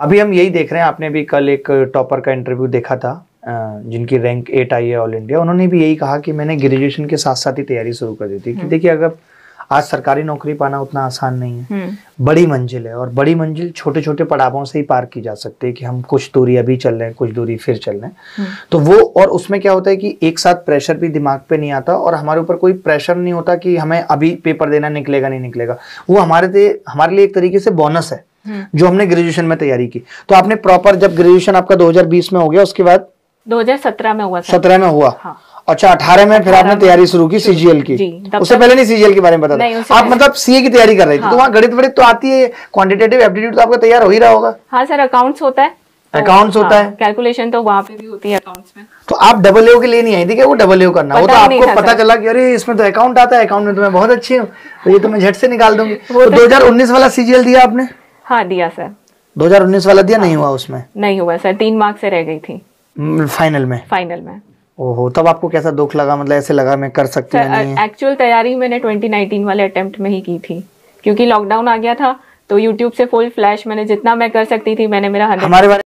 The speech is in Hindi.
अभी हम यही देख रहे हैं आपने भी कल एक टॉपर का इंटरव्यू देखा था जिनकी रैंक एट आई है ऑल इंडिया उन्होंने भी यही कहा कि मैंने ग्रेजुएशन के साथ साथ ही तैयारी शुरू कर दी थी कि हम्म। देखिए अगर आज सरकारी नौकरी पाना उतना आसान नहीं है हम्म। बड़ी मंजिल है और बड़ी मंजिल छोटे छोटे पड़ावों से ही पार की जा सकती है कि हम कुछ दूरी अभी चल रहे हैं कुछ दूरी फिर चल रहे हैं हम्म। तो वो और उसमें क्या होता है कि एक साथ प्रेशर भी दिमाग पे नहीं आता और हमारे ऊपर कोई प्रेशर नहीं होता कि हमें अभी पेपर देना निकलेगा नहीं निकलेगा वो हमारे हमारे लिए एक तरीके से बोनस है जो हमने ग्रेजुएशन में तैयारी की तो आपने प्रॉपर जब ग्रेजुएशन आपका 2020 में हो गया उसके बाद 2017 में हुआ सत्रह में हुआ हाँ। अच्छा अठारह में फिर आपने तैयारी शुरू की सीजीएल की उससे पहले नहीं सीजीएल के बारे में बताते आप मतलब सीए की तैयारी कर रही थी तो हाँ। वहाँ गणित वणित तो आती है क्वांटिटेटिव एप्टीट्यूड तो आपका तैयार हो ही रहा होगा हाँ सर अकाउंट्स होता है अकाउंट्स तो होता हाँ, है कैलकुलेशन तो वहाँ पे भी होती है अकाउंट्स में तो आप डबल ओ के लिए नहीं आई थी क्या वो डबल ओ करना वो तो आपको पता चला कि अरे इसमें तो अकाउंट आता है अकाउंट में तो मैं बहुत अच्छी हूँ तो ये तो मैं झट से निकाल दूंगी तो 2019 तो- वाला सीजीएल दिया आपने हाँ दिया सर 2019 वाला दिया हाँ, नहीं हुआ उसमें नहीं हुआ सर तीन मार्क्स से रह गई थी फाइनल में फाइनल में ओहो तब आपको कैसा दुख लगा मतलब ऐसे लगा मैं कर सकती हूँ एक्चुअल तैयारी मैंने 2019 वाले अटेम्प्ट में ही की थी क्योंकि लॉकडाउन आ गया था तो यूट्यूब से फुल फ्लैश मैंने जितना मैं कर सकती थी मैंने मेरा हमारे बारे